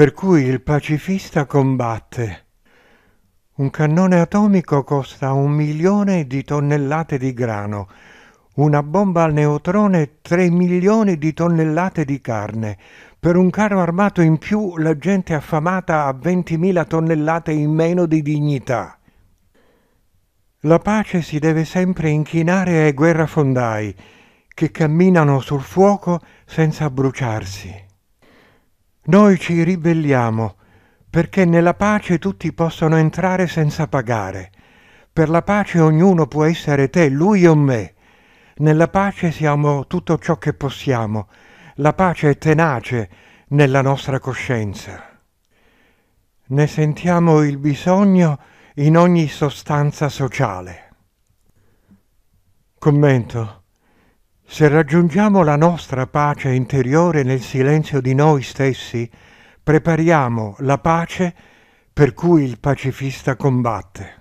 per cui il pacifista combatte. Un cannone atomico costa un milione di tonnellate di grano, una bomba al neutrone 3 milioni di tonnellate di carne, per un carro armato in più la gente affamata ha 20.000 tonnellate in meno di dignità. La pace si deve sempre inchinare ai guerrafondai, che camminano sul fuoco senza bruciarsi. Noi ci ribelliamo perché nella pace tutti possono entrare senza pagare. Per la pace ognuno può essere te, lui o me. Nella pace siamo tutto ciò che possiamo. La pace è tenace nella nostra coscienza. Ne sentiamo il bisogno in ogni sostanza sociale. Commento. Se raggiungiamo la nostra pace interiore nel silenzio di noi stessi, prepariamo la pace per cui il pacifista combatte.